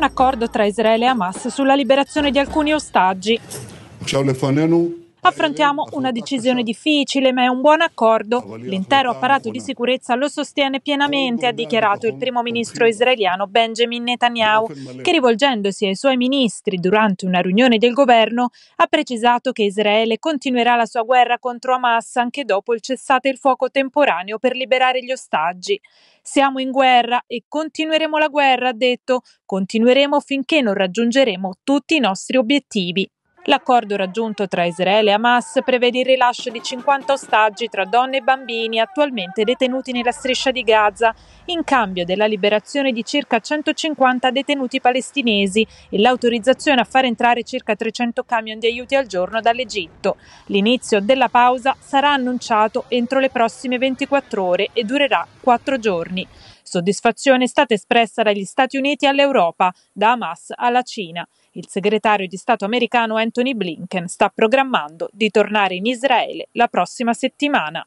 un accordo tra Israele e Hamas sulla liberazione di alcuni ostaggi. Affrontiamo una decisione difficile, ma è un buon accordo. L'intero apparato di sicurezza lo sostiene pienamente, ha dichiarato il primo ministro israeliano Benjamin Netanyahu, che rivolgendosi ai suoi ministri durante una riunione del governo ha precisato che Israele continuerà la sua guerra contro Hamas anche dopo il cessate il fuoco temporaneo per liberare gli ostaggi. Siamo in guerra e continueremo la guerra, ha detto, continueremo finché non raggiungeremo tutti i nostri obiettivi. L'accordo raggiunto tra Israele e Hamas prevede il rilascio di 50 ostaggi tra donne e bambini attualmente detenuti nella striscia di Gaza, in cambio della liberazione di circa 150 detenuti palestinesi e l'autorizzazione a far entrare circa 300 camion di aiuti al giorno dall'Egitto. L'inizio della pausa sarà annunciato entro le prossime 24 ore e durerà 4 giorni. Soddisfazione è stata espressa dagli Stati Uniti all'Europa, da Hamas alla Cina. Il segretario di Stato americano Anthony Blinken sta programmando di tornare in Israele la prossima settimana.